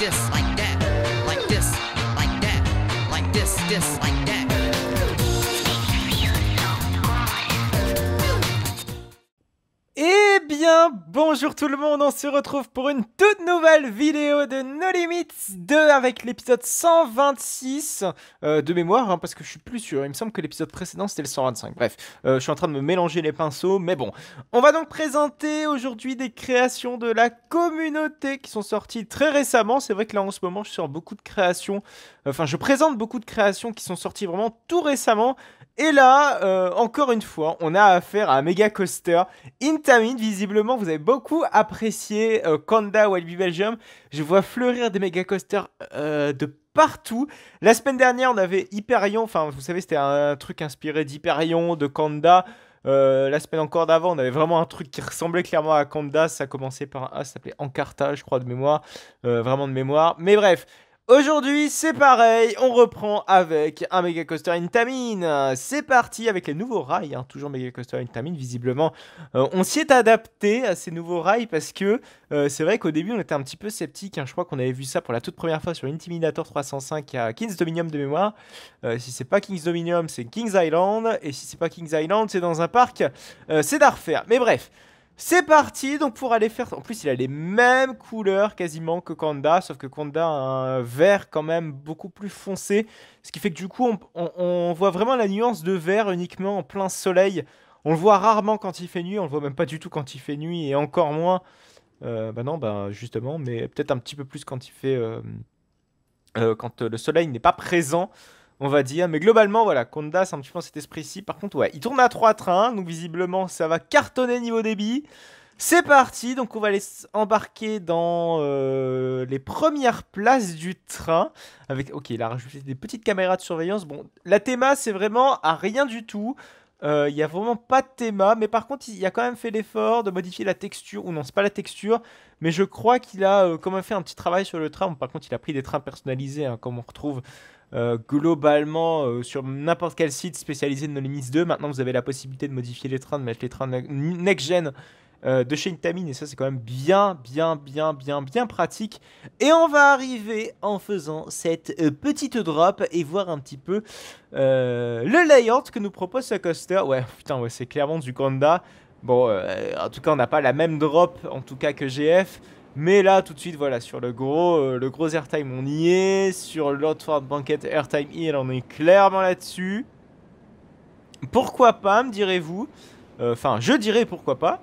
dislike. Bonjour tout le monde, on se retrouve pour une toute nouvelle vidéo de No Limits 2 avec l'épisode 126 euh, de mémoire, hein, parce que je suis plus sûr, il me semble que l'épisode précédent c'était le 125, bref, euh, je suis en train de me mélanger les pinceaux, mais bon. On va donc présenter aujourd'hui des créations de la communauté qui sont sorties très récemment, c'est vrai que là en ce moment je sors beaucoup de créations, enfin je présente beaucoup de créations qui sont sorties vraiment tout récemment, et là, euh, encore une fois, on a affaire à un méga coaster. Intamin, visiblement, vous avez beaucoup apprécié euh, Kanda Wild Belgium. Je vois fleurir des méga coasters euh, de partout. La semaine dernière, on avait Hyperion. Enfin, vous savez, c'était un, truc inspiré d'Hyperion, de Kanda. la semaine encore d'avant, on avait vraiment un truc qui ressemblait clairement à Kanda. Ça commençait par un ça s'appelait Encarta, je crois, de mémoire. vraiment de mémoire. Mais bref, Aujourd'hui, c'est pareil, on reprend avec un Mega Coaster Intamin. C'est parti avec les nouveaux rails, hein, toujours Mega Coaster Intamin. Visiblement, euh, on s'y est adapté à ces nouveaux rails parce que euh, c'est vrai qu'au début, on était un petit peu sceptique. Hein. Je crois qu'on avait vu ça pour la toute première fois sur Intimidator 305 à Kings Dominium de mémoire. Euh, si c'est pas Kings Dominium, c'est Kings Island. Et si c'est pas Kings Island, c'est dans un parc. c'est à refaire. Mais bref. C'est parti donc pour aller faire... En plus il a les mêmes couleurs quasiment que Kanda, sauf que Kanda a un vert quand même beaucoup plus foncé. Ce qui fait que du coup on, voit vraiment la nuance de vert uniquement en plein soleil. On le voit rarement quand il fait nuit, on le voit même pas du tout quand il fait nuit et encore moins... Euh, bah non, bah justement, mais peut-être un petit peu plus quand il fait... Euh, euh, quand le soleil n'est pas présent on va dire. Mais globalement, voilà, Conda, c'est un petit peu cet esprit-ci. Par contre, ouais, il tourne à trois trains, donc visiblement, ça va cartonner niveau débit. C'est parti, donc on va aller embarquer dans euh, les premières places du train. Avec, ok, il a rajouté des petites caméras de surveillance. Bon, la théma, c'est vraiment à rien du tout. Euh, il y n'y a vraiment pas de théma, mais par contre, il a quand même fait l'effort de modifier la texture, ou non, c'est pas la texture, mais je crois qu'il a euh, quand même fait un petit travail sur le train. par contre, il a pris des trains personnalisés, hein, comme on retrouve euh, globalement, euh, sur n'importe quel site spécialisé de No Limits 2, maintenant vous avez la possibilité de modifier les trains, de mettre les trains next-gen euh, de chez Intamin, et ça c'est quand même bien, bien, bien, bien, bien pratique. Et on va arriver en faisant cette petite drop et voir un petit peu le layout que nous propose ce coaster. Ouais, putain, ouais, c'est clairement du Ganda. Bon, en tout cas, on n'a pas la même drop, en tout cas que GF. Mais là, tout de suite, voilà, sur le gros, euh, le gros airtime, on y est. Sur l'Outward Banquet Airtime Hill, on est clairement là-dessus. Pourquoi pas, me direz-vous euh, Enfin, je dirais pourquoi pas.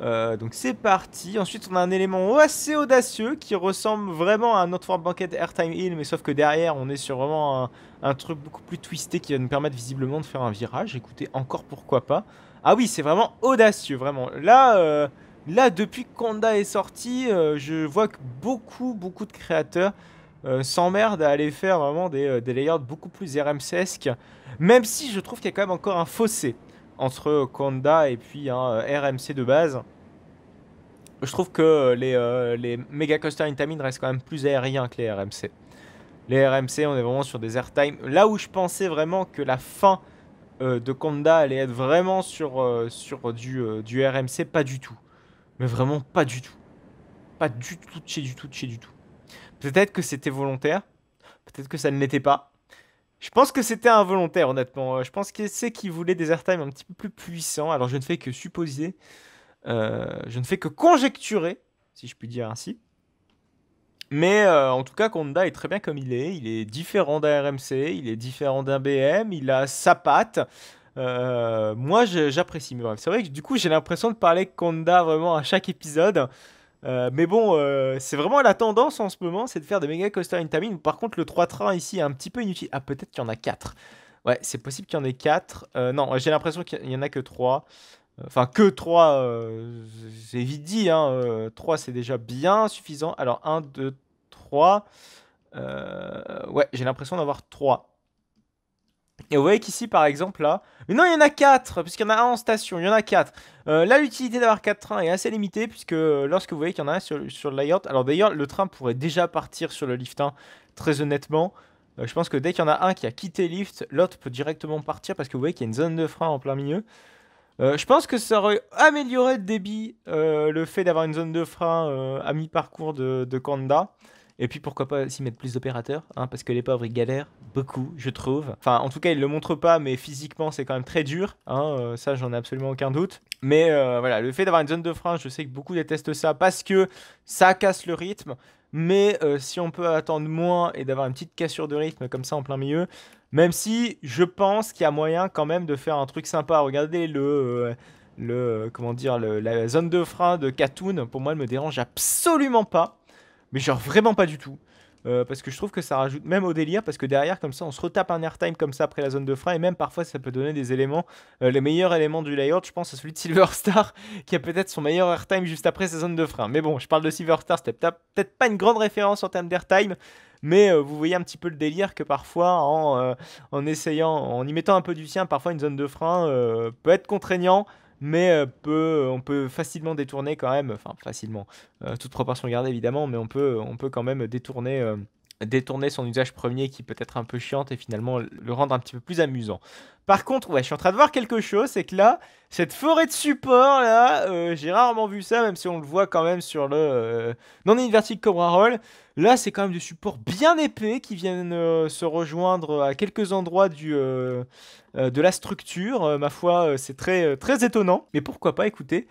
Euh, donc c'est parti. Ensuite, on a un élément assez audacieux qui ressemble vraiment à un Outward Banquet Airtime Hill, mais sauf que derrière, on est sur vraiment un, un, truc beaucoup plus twisté qui va nous permettre visiblement de faire un virage. Écoutez, encore pourquoi pas. Ah oui, c'est vraiment audacieux, vraiment. Là, Là, depuis que Kanda est sorti, euh, je vois que beaucoup, beaucoup de créateurs euh, s'emmerdent à aller faire vraiment des, euh, des layouts beaucoup plus RMC-esques. même si je trouve qu'il y a quand même encore un fossé entre Kanda et puis un hein, RMC de base. Je trouve que les, les Mega Coaster Intamin restent quand même plus aériens que les RMC. Les RMC, on est vraiment sur des airtime. Là où je pensais vraiment que la fin de Konda allait être vraiment sur, sur du, du RMC, pas du tout. Mais vraiment pas du tout. Pas du tout, de chez du tout, de chez du tout. Peut-être que c'était volontaire, peut-être que ça ne l'était pas. Je pense que c'était involontaire, honnêtement. Euh, je pense que c'est qu'il voulait des airtime un petit peu plus puissants. Alors je ne fais que supposer, euh, je ne fais que conjecturer, si je puis dire ainsi. Mais euh, en tout cas, Konda est très bien comme il est. Il est différent d'un RMC, il est différent d'un BM, il a sa patte. Euh, moi, j'apprécie. Mais c'est vrai que du coup, j'ai l'impression de parler Konda vraiment à chaque épisode. Euh, mais bon, euh, c'est vraiment la tendance en ce moment, c'est de faire des méga coaster Tamine. Par contre, le 3 trains ici est un petit peu inutile. Ah, peut-être qu'il y en a 4. Ouais, c'est possible qu'il y en ait 4. non, j'ai l'impression qu'il n'y en a que 3. Enfin, que 3, j'ai vite dit. 3, hein. c'est déjà bien suffisant. Alors, 1, 2, 3. ouais, j'ai l'impression d'avoir 3. Et vous voyez qu'ici, par exemple, là... Mais non, il y en a 4, puisqu'il y en a un en station, il y en a 4. Euh, là, l'utilité d'avoir 4 trains est assez limitée, puisque lorsque vous voyez qu'il y en a un sur, sur le layout... Alors d'ailleurs, le train pourrait déjà partir sur le lift 1, très honnêtement. Euh, je pense que dès qu'il y en a un qui a quitté lift, l'autre peut directement partir, parce que vous voyez qu'il y a une zone de frein en plein milieu. Euh, je pense que ça aurait amélioré le débit, le fait d'avoir une zone de frein à mi-parcours de, de Kanda. Et puis pourquoi pas s'y mettre plus d'opérateurs, hein, parce que les pauvres ils galèrent beaucoup, je trouve. Enfin, en tout cas, ils le montrent pas, mais physiquement c'est quand même très dur. Hein, euh, ça, j'en ai absolument aucun doute. Mais euh, voilà, le fait d'avoir une zone de frein, je sais que beaucoup détestent ça parce que ça casse le rythme. Mais euh, si on peut attendre moins et d'avoir une petite cassure de rythme comme ça en plein milieu, même si je pense qu'il y a moyen quand même de faire un truc sympa. Regardez le le comment dire la zone de frein de Katoon, pour moi elle me dérange absolument pas. Mais genre vraiment pas du tout. Euh, parce que je trouve que ça rajoute même au délire, parce que derrière, comme ça, on se retape un airtime comme ça après la zone de frein, et même parfois, ça peut donner des éléments. Euh, les meilleurs éléments du layout, je pense à celui de Silver Star, qui a peut-être son meilleur airtime juste après sa zone de frein. Mais bon, je parle de Silver Star, c'était peut-être pas une grande référence en termes d'airtime, mais euh, vous voyez un petit peu le délire que parfois, en, en, essayant, en y mettant un peu du sien, parfois une zone de frein peut être contraignant mais euh, on peut facilement détourner quand même, enfin facilement, euh, toute proportion gardée évidemment, mais on peut, on peut quand même détourner euh, détourner son usage premier qui peut être un peu chiante et finalement le rendre un petit peu plus amusant. Par contre, ouais, je suis en train de voir quelque chose, c'est que là, cette forêt de support, là, euh, j'ai rarement vu ça, même si on le voit quand même sur le euh, non-inverted Cobra Roll. Là, c'est quand même des supports bien épais qui viennent euh, se rejoindre à quelques endroits du, de la structure. ma foi, c'est très, très étonnant, mais pourquoi pas, écoutez.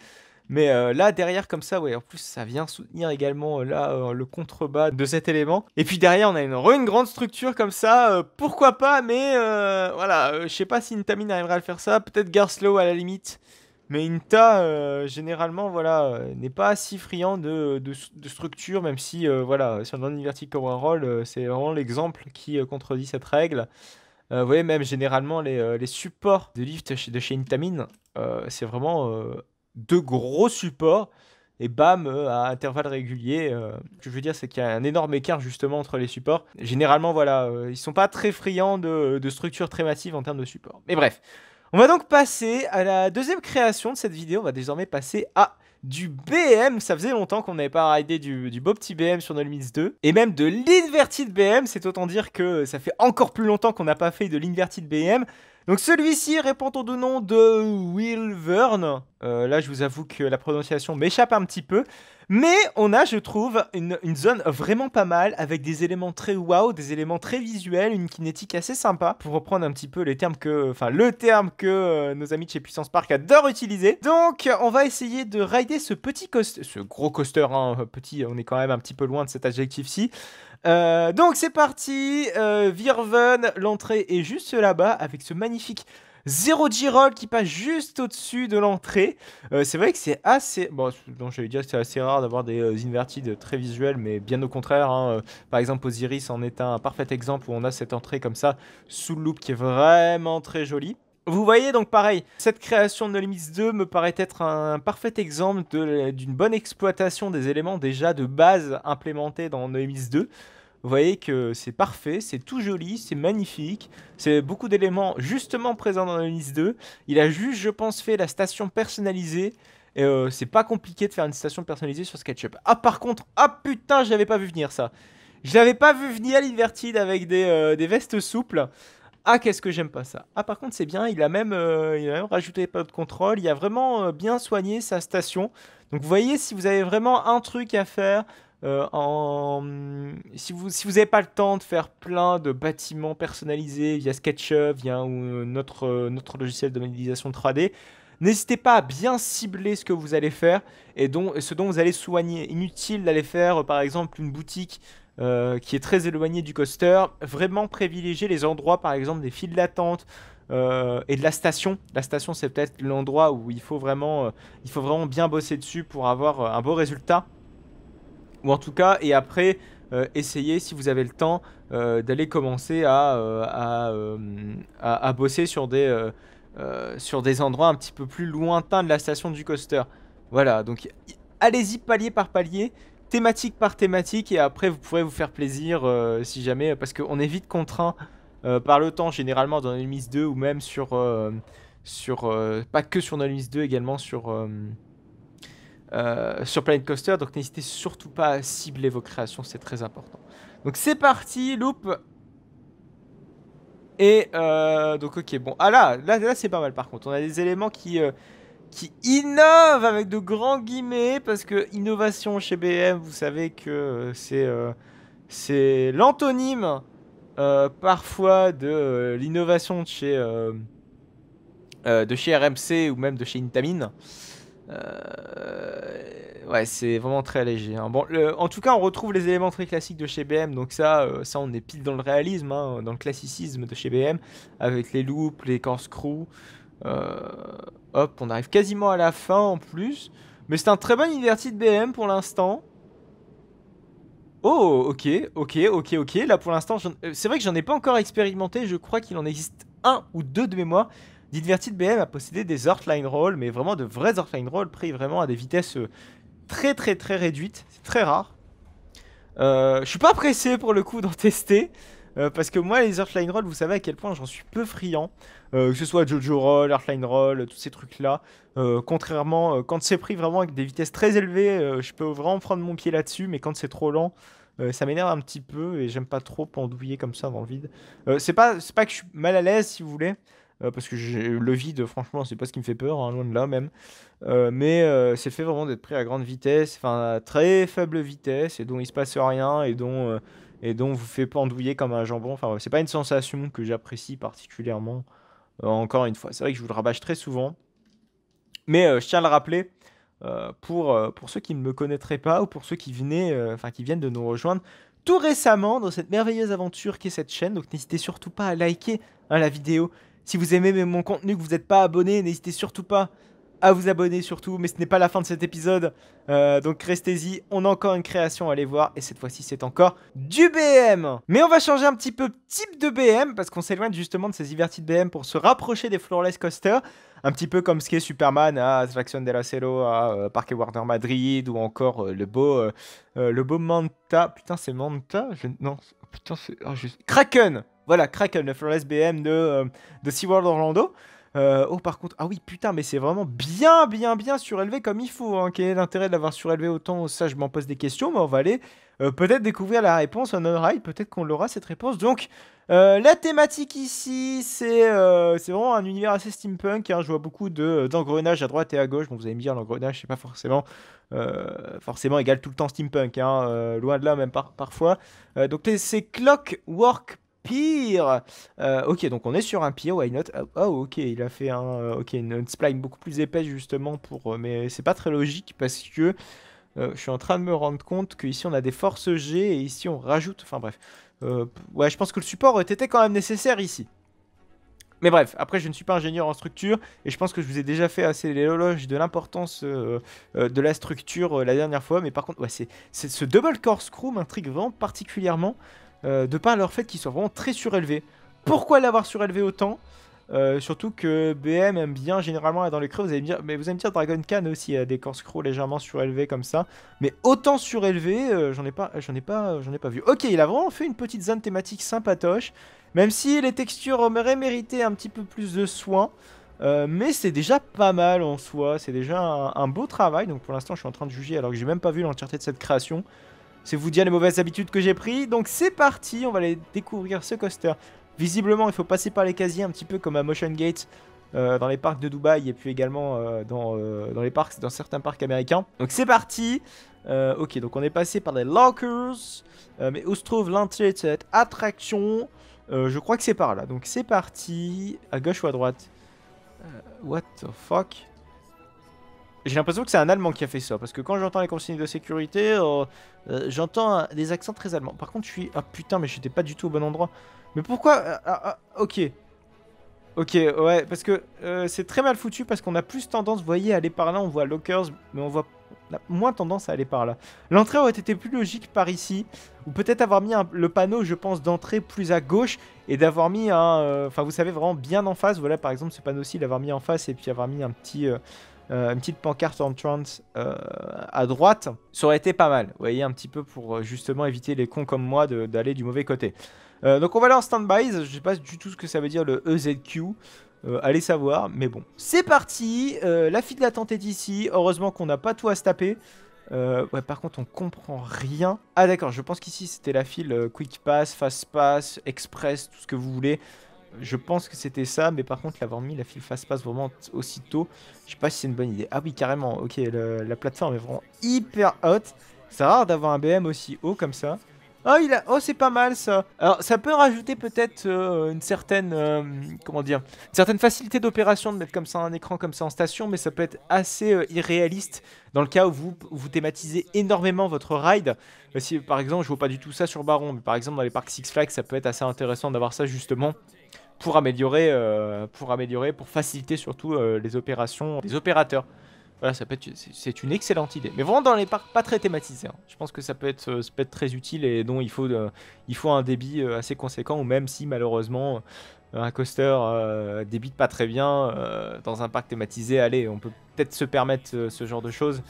Mais euh, là, derrière, comme ça, ouais, en plus, ça vient soutenir également euh, là euh, le contrebas de cet élément. Et puis derrière, on a une, une grande structure comme ça. pourquoi pas, mais voilà, je sais pas si Intamin arrivera à le faire ça. Peut-être Garslow à la limite. Mais Inta, généralement, voilà, n'est pas si friand de, structure, même si, voilà, sur pour un Roll, c'est vraiment l'exemple qui contredit cette règle. vous voyez, même généralement, les, les supports de lift de chez Intamin, c'est vraiment de gros supports et bam, euh, à intervalles réguliers. Euh, ce que je veux dire, c'est qu'il y a un énorme écart justement entre les supports. Généralement, voilà, ils euh, ils sont pas très friands de, structures très massives en termes de supports. Mais bref, on va donc passer à la deuxième création de cette vidéo. On va désormais passer à du BM. Ça faisait longtemps qu'on n'avait pas raidé du, du, beau petit BM sur No Limits 2. Et même de l'inverted BM, c'est autant dire que ça fait encore plus longtemps qu'on n'a pas fait de l'inverted BM. Donc celui-ci répond au nom de Will Verne. Euh, là, je vous avoue que la prononciation m'échappe un petit peu. Mais on a, je trouve, une, zone vraiment pas mal, avec des éléments très wow, des éléments très visuels, une kinétique assez sympa, pour reprendre un petit peu les termes que, enfin, le terme que euh, nos amis de chez Puissance Park adorent utiliser. Donc, on va essayer de rider ce petit coaster, ce gros coaster, hein, petit, on est quand même un petit peu loin de cet adjectif-ci, euh, donc c'est parti, euh, Virven, l'entrée est juste là-bas avec ce magnifique Zero G-Roll qui passe juste au-dessus de l'entrée. Euh, c'est vrai que c'est assez. Bon, donc j'allais dire c'est assez rare d'avoir des invertides très visuels, mais bien au contraire. Hein, par exemple, Osiris en est un parfait exemple où on a cette entrée comme ça sous le loop qui est vraiment très jolie. Vous voyez donc pareil, cette création de No 2 me paraît être un parfait exemple d'une bonne exploitation des éléments déjà de base implémentés dans No 2. Vous voyez que c'est parfait, c'est tout joli, c'est magnifique, c'est beaucoup d'éléments justement présents dans No 2. Il a juste, je pense, fait la station personnalisée. Et euh, c'est pas compliqué de faire une station personnalisée sur SketchUp. Ah par contre, ah putain, je pas vu venir ça. Je l'avais pas vu venir l'Inverted avec des, euh, des vestes souples. Ah, qu'est-ce que j'aime pas ça. Ah, par contre, c'est bien, il a même, euh, rajouté pas de contrôle, il a vraiment euh, bien soigné sa station. Donc, vous voyez, si vous avez vraiment un truc à faire, euh, en... si vous n'avez pas le temps de faire plein de bâtiments personnalisés via SketchUp, via notre, notre logiciel de modélisation 3D, N'hésitez pas à bien cibler ce que vous allez faire et ce dont vous allez soigner. Inutile d'aller faire, par exemple, une boutique euh, qui est très éloigné du coaster. Vraiment privilégier les endroits, par exemple, des files d'attente euh, et de la station. La station, c'est peut-être l'endroit où il faut, vraiment, euh, il faut vraiment bien bosser dessus pour avoir un beau résultat. Ou en tout cas, et après, essayez, si vous avez le temps, d'aller commencer à, bosser sur des, sur des endroits un petit peu plus lointains de la station du coaster. Voilà, donc allez-y palier par palier thématique par thématique et après vous pourrez vous faire plaisir euh, si jamais, parce qu'on est vite contraint euh, par le temps généralement dans Nemesis 2 ou même sur, euh, sur pas que sur Nemesis 2 également sur, sur Planet Coaster, donc n'hésitez surtout pas à cibler vos créations, c'est très important. Donc c'est parti, loop et donc ok bon ah là là, là c'est pas mal par contre on a des éléments qui qui innove avec de grands guillemets, parce que innovation chez BM, vous savez que euh, euh, c'est l'antonyme euh, parfois de l'innovation de chez de chez RMC ou même de chez Intamin ouais, c'est vraiment très léger. Hein. Bon, en tout cas, on retrouve les éléments très classiques de chez BM, donc ça, ça on est pile dans le réalisme, hein, dans le classicisme de chez BM, avec les loupes, les corps screws. Euh, hop, on arrive quasiment à la fin en plus. Mais c'est un très bon Inverted BM pour l'instant. Oh, ok, ok, ok, ok. Là, pour l'instant, euh, c'est vrai que j'en ai pas encore expérimenté. Je crois qu'il en existe un ou deux de mémoire. D'Inverted BM a possédé des Earthline Roll, mais vraiment de vrais Earthline Roll pris vraiment à des vitesses euh, très, très, très réduites. C'est très rare. je suis pas pressé pour le coup d'en tester. Euh, parce que moi, les Earthline Roll, vous savez à quel point j'en suis peu friand. Euh, que ce soit Jojo Roll, Earthline Roll, tous ces trucs-là. Euh, contrairement, quand c'est pris vraiment avec des vitesses très élevées, je peux vraiment prendre mon pied là-dessus, mais quand c'est trop lent, ça m'énerve un petit peu et j'aime pas trop pendouiller comme ça dans le vide. c'est pas, pas que je suis mal à l'aise, si vous voulez. parce que le vide, franchement, c'est pas ce qui me fait peur, hein, loin de là même. mais c'est fait vraiment d'être pris à grande vitesse, enfin à très faible vitesse, et dont il se passe rien, et dont et dont vous fait pendouiller comme un jambon. Enfin, c'est pas une sensation que j'apprécie particulièrement. Euh, encore une fois, c'est vrai que je vous le rabâche très souvent, mais euh, je tiens à le rappeler euh, pour, pour ceux qui ne me connaîtraient pas ou pour ceux qui venaient, enfin qui viennent de nous rejoindre tout récemment dans cette merveilleuse aventure qu'est cette chaîne. Donc n'hésitez surtout pas à liker hein, la vidéo. Si vous aimez mon contenu, que vous n'êtes pas abonné, n'hésitez surtout pas à vous abonner surtout, mais ce n'est pas la fin de cet épisode, euh, donc restez-y, on a encore une création à aller voir, et cette fois-ci c'est encore du BM Mais on va changer un petit peu type de BM, parce qu'on s'éloigne justement de ces de BM pour se rapprocher des floorless coasters, un petit peu comme ce qu'est Superman à Jackson de la à Park euh, Parque Warner Madrid, ou encore euh, le beau le beau Manta, putain c'est Manta Non, putain c'est... Ah, Kraken Voilà, Kraken, le floorless BM de, de SeaWorld Orlando euh, oh, par contre, ah oui, putain, mais c'est vraiment bien, bien, bien surélevé comme il faut. Hein. Quel est l'intérêt de l'avoir surélevé autant Ça, je m'en pose des questions, mais on va aller euh, peut-être découvrir la réponse en on Peut-être qu'on l'aura cette réponse. Donc, euh, la thématique ici, c'est vraiment un univers assez steampunk. Hein. Je vois beaucoup d'engrenages à droite et à gauche. Bon, vous allez me dire, l'engrenage, c'est pas forcément. forcément égal tout le temps steampunk, hein. loin de là même parfois. donc c'est Clockwork pire. Euh, ok, donc on est sur un pire, why not Oh, oh ok, il a fait un, euh, ok une, spline beaucoup plus épaisse justement pour... Euh, mais c'est pas très logique parce que je suis en train de me rendre compte qu'ici on a des forces G et ici on rajoute... Enfin bref. ouais, je pense que le support était quand même nécessaire ici. Mais bref, après je ne suis pas ingénieur en structure et je pense que je vous ai déjà fait assez l'éloge de l'importance de la structure la dernière fois. Mais par contre, ouais, c'est, ce double core screw m'intrigue vraiment particulièrement. Euh, de par leur fait qu'ils soient vraiment très surélevés. Pourquoi l'avoir surélevé autant euh, Surtout que BM aime bien généralement dans les creux, vous allez me dire, mais vous allez me dire Dragon Khan aussi a des scrolls légèrement surélevés comme ça, mais autant surélevés, euh, j'en ai pas, j'en ai pas, j'en ai pas vu. Ok, il a vraiment fait une petite zone thématique sympatoche, même si les textures auraient mérité un petit peu plus de soin. mais c'est déjà pas mal en soi, c'est déjà un, beau travail, donc pour l'instant je suis en train de juger alors que j'ai même pas vu l'entièreté de cette création. C'est vous dire les mauvaises habitudes que j'ai pris, Donc c'est parti, on va aller découvrir ce coaster. Visiblement, il faut passer par les casiers un petit peu comme à Motion Gate. Euh, dans les parcs de Dubaï et puis également euh, dans, euh, dans, les parcs, dans certains parcs américains. Donc c'est parti Ok, donc on est passé par les lockers, mais où se trouve l'entrée de cette attraction Je crois que c'est par là, donc c'est parti, à gauche ou à droite What the fuck j'ai l'impression que c'est un Allemand qui a fait ça, parce que quand j'entends les consignes de sécurité, euh, euh, j'entends des accents très allemands. Par contre, je suis... Ah putain, mais j'étais pas du tout au bon endroit. Mais pourquoi euh, ah, ah, ok. Ok, ouais, parce que c'est très mal foutu, parce qu'on a plus tendance, vous voyez, à aller par là, on voit Lockers, mais on voit a moins tendance à aller par là. L'entrée aurait été plus logique par ici, ou peut-être avoir mis le panneau, je pense, d'entrée plus à gauche, et d'avoir mis un... Enfin, vous savez, vraiment bien en face, voilà, par exemple, ce panneau-ci, l'avoir mis en face, et puis avoir mis un petit... Euh, une petite pancarte euh, à droite, ça aurait été pas mal. Vous voyez, un petit peu pour euh, justement éviter les cons comme moi d'aller du mauvais côté. Euh, donc on va aller en stand-by, je sais pas du tout ce que ça veut dire le EZQ. allez savoir, mais bon. C'est parti, la file d'attente est ici, heureusement qu'on n'a pas tout à se taper. ouais, par contre, on comprend rien. Ah d'accord, je pense qu'ici, c'était la file Quick Pass, Fast Pass, Express, tout ce que vous voulez. Je pense que c'était ça, mais par contre, l'avoir mis la file fast passe vraiment aussitôt, je sais pas si c'est une bonne idée. Ah oui, carrément, ok, la plateforme est vraiment hyper haute. C'est rare d'avoir un BM aussi haut comme ça. Oh, il a... oh c'est pas mal ça. Alors, ça peut rajouter peut-être euh, une certaine. Euh, comment dire Une certaine facilité d'opération de mettre comme ça un écran comme ça en station, mais ça peut être assez euh, irréaliste dans le cas où vous, vous thématisez énormément votre ride. Si par exemple, je vois pas du tout ça sur Baron, mais par exemple, dans les parcs Six Flags, ça peut être assez intéressant d'avoir ça justement pour améliorer, euh, pour améliorer, pour faciliter surtout euh, les opérations des opérateurs. Voilà, ça peut être, c'est une excellente idée. Mais vraiment dans les parcs pas très thématisés. Hein. Je pense que ça peut, être, euh, peut très utile et dont il faut, il faut un débit assez conséquent. Ou même si malheureusement un coaster débite pas très bien dans un parc thématisé, allez, on peut peut-être se permettre ce genre de choses.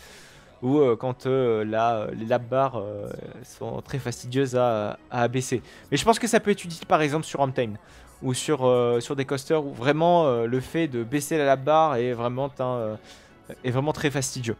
Ou quand là les la barres sont très fastidieuses à, à abaisser. Mais je pense que ça peut être utile par exemple sur Amtane ou sur, euh, sur des coasters où vraiment euh, le fait de baisser la barre est vraiment, euh, est vraiment très fastidieux.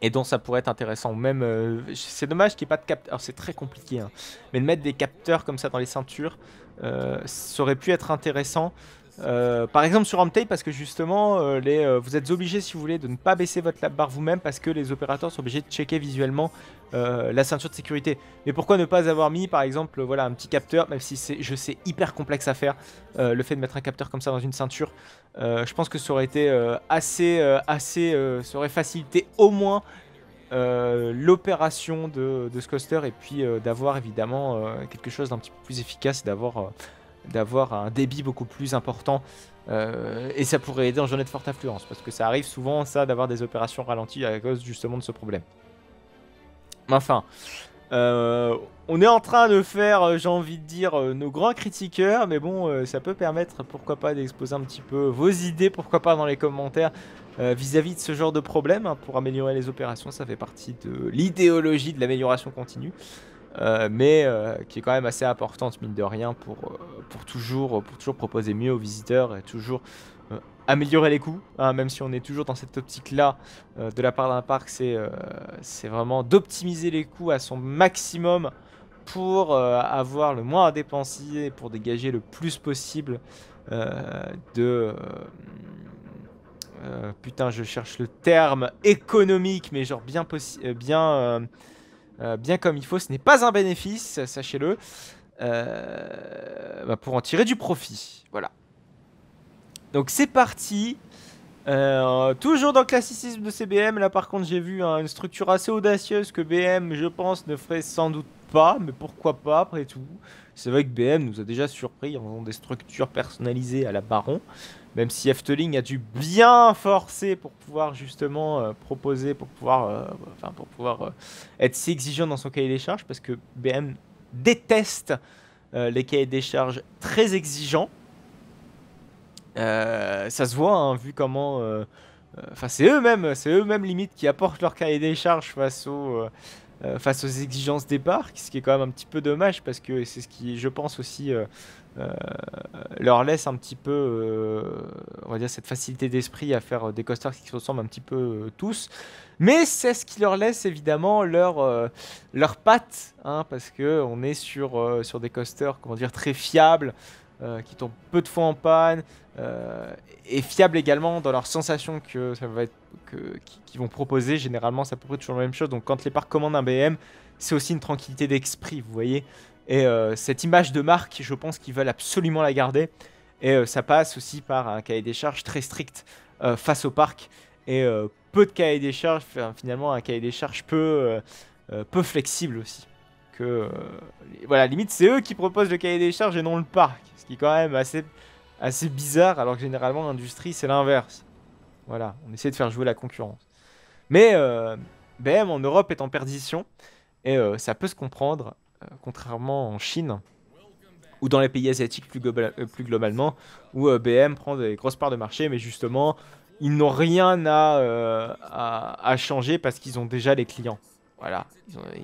Et donc ça pourrait être intéressant. Même, c'est dommage qu'il n'y ait pas de capteur. C'est très compliqué, hein. mais de mettre des capteurs comme ça dans les ceintures, ça aurait pu être intéressant. Euh, par exemple sur Amtay parce que justement euh, euh, vous êtes obligé si vous voulez de ne pas baisser votre lap barre vous-même parce que les opérateurs sont obligés de checker visuellement la ceinture de sécurité. Mais pourquoi ne pas avoir mis par exemple voilà un petit capteur même si c'est je sais hyper complexe à faire le fait de mettre un capteur comme ça dans une ceinture je pense que ça aurait été assez assez ça aurait facilité au moins l'opération de, ce coaster et puis d'avoir évidemment quelque chose d'un petit peu plus efficace, d'avoir d'avoir un débit beaucoup plus important. Euh, et ça pourrait aider en journée de forte affluence, parce que ça arrive souvent, ça, d'avoir des opérations ralenties à cause justement de ce problème. Enfin, euh, on est en train de faire, euh, j'ai envie de dire, nos grands critiqueurs, mais bon, ça peut permettre, pourquoi pas, d'exposer un petit peu vos idées, pourquoi pas, dans les commentaires vis-à-vis de ce genre de problème, hein, pour améliorer les opérations, ça fait partie de l'idéologie de l'amélioration continue. Euh, mais euh, qui est quand même assez importante mine de rien pour, euh, pour, toujours, pour toujours proposer mieux aux visiteurs et toujours améliorer les coûts, hein, même si on est toujours dans cette optique-là de la part d'un parc, c'est c'est vraiment d'optimiser les coûts à son maximum pour avoir le moins à dépenser, pour dégager le plus possible de... putain, je cherche le terme économique, mais genre bien, bien euh, bien comme il faut. Ce n'est pas un bénéfice, sachez-le, euh, bah, pour en tirer du profit. Voilà. Donc c'est parti. Euh, toujours dans le classicisme de CBM, là par contre j'ai vu hein, une structure assez audacieuse que BM, je pense, ne ferait sans doute pas, mais pourquoi pas après tout. C'est vrai que BM nous a déjà surpris en faisant des structures personnalisées à la Baron. Même si Efteling a dû bien forcer pour pouvoir justement euh, proposer, pour pouvoir, euh, enfin, pour pouvoir euh, être si exigeant dans son cahier des charges, parce que BM déteste les cahiers des charges très exigeants. ça se voit, hein, vu comment. Enfin, c'est eux-mêmes, c'est eux-mêmes limite qui apportent leur cahier des charges face au... Euh, face aux exigences des parcs, ce qui est quand même un petit peu dommage parce que c'est ce qui, je pense aussi, euh, euh, leur laisse un petit peu, on va dire, cette facilité d'esprit à faire des coasters qui se ressemblent un petit peu tous. Mais c'est ce qui leur laisse évidemment leur, leur patte, hein, parce qu'on est sur, sur des coasters, comment dire, très fiables. Euh, qui tombent peu de fois en panne, euh, et fiables également dans leur sensation que ça va être, que, qu'ils vont proposer. Généralement, c'est à peu près toujours la même chose. Donc, quand les parcs commandent un BM, c'est aussi une tranquillité d'esprit, vous voyez. Et euh, cette image de marque, je pense qu'ils veulent absolument la garder. Et ça passe aussi par un cahier des charges très strict face au parc. Et peu de cahier des charges, finalement un cahier des charges peu, peu flexible aussi que euh, voilà, limite c'est eux qui proposent le cahier des charges et non le parc, ce qui est quand même assez assez bizarre alors que généralement l'industrie c'est l'inverse. Voilà, on essaie de faire jouer la concurrence. Mais euh, BM en Europe est en perdition et euh, ça peut se comprendre contrairement en Chine ou dans les pays asiatiques plus, globalement où BM prend des grosses parts de marché mais justement ils n'ont rien à, à, à changer parce qu'ils ont déjà les clients voilà,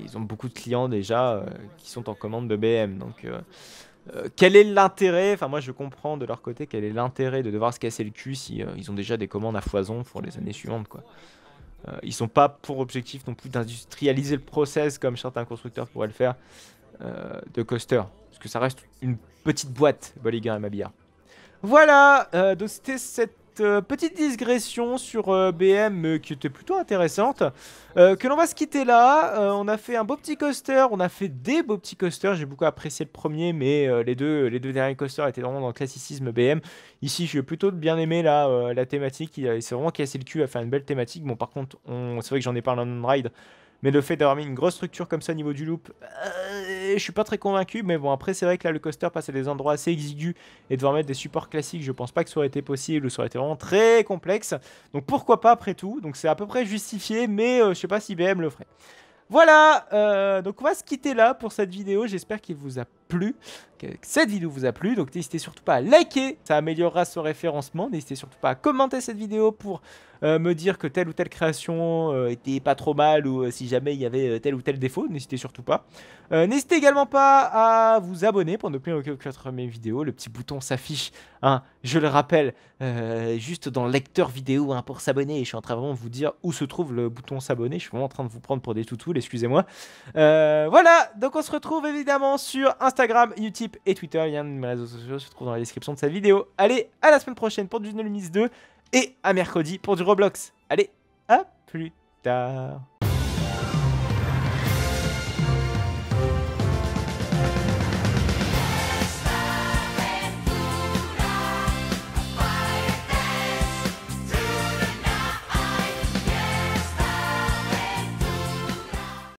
ils ont, beaucoup de clients déjà euh, qui sont en commande de BM. Donc, euh, euh, quel est l'intérêt Enfin, moi, je comprends de leur côté quel est l'intérêt de devoir se casser le cul si ils ont déjà des commandes à foison pour les années suivantes, quoi. ils sont pas pour objectif non plus d'industrialiser le process comme certains constructeurs pourraient le faire de coaster, parce que ça reste une petite boîte, Bollinger et Mabillard. Voilà, donc c'était cette euh, petite digression sur euh, BM qui était plutôt intéressante. Euh, que l'on va se quitter là. on a fait un beau petit coaster, on a fait des beaux petits coasters. J'ai beaucoup apprécié le premier, mais les, deux, les deux derniers coasters étaient vraiment dans le classicisme BM. Ici, je j'ai plutôt bien aimé la thématique. Il, vraiment cassé le cul à faire une belle thématique. Bon, par contre, c'est vrai que j'en ai parlé en ride. Mais le fait d'avoir mis une grosse structure comme ça au niveau du loop, je euh, je suis pas très convaincu. Mais bon, après, c'est vrai que là, le coaster passe à des endroits assez exigus et devoir mettre des supports classiques, je pense pas que ça aurait été possible ou ça aurait été vraiment très complexe. Donc pourquoi pas après tout Donc c'est à peu près justifié, mais je euh, je sais pas si BM le ferait. Voilà, euh, donc on va se quitter là pour cette vidéo. J'espère qu'il vous a plu plu, que cette vidéo vous a plu. Donc n'hésitez surtout pas à liker, ça améliorera ce référencement. N'hésitez surtout pas à commenter cette vidéo pour euh, me dire que telle ou telle création euh, était pas trop mal ou euh, si jamais il y avait tel ou tel défaut, n'hésitez surtout pas. n'hésitez également pas à vous abonner pour ne plus manquer aucune mes vidéos. Le petit bouton s'affiche, hein, je le rappelle, juste dans le lecteur vidéo hein, pour s'abonner. Je suis en train vraiment de vous dire où se trouve le bouton s'abonner. Je suis vraiment en train de vous prendre pour des toutous, excusez-moi. voilà, donc on se retrouve évidemment sur Instagram Instagram, Utip et Twitter. Le lien de mes réseaux sociaux se trouve dans la description de cette vidéo. Allez, à la semaine prochaine pour du Lumis 2 et à mercredi pour du Roblox. Allez, à plus tard.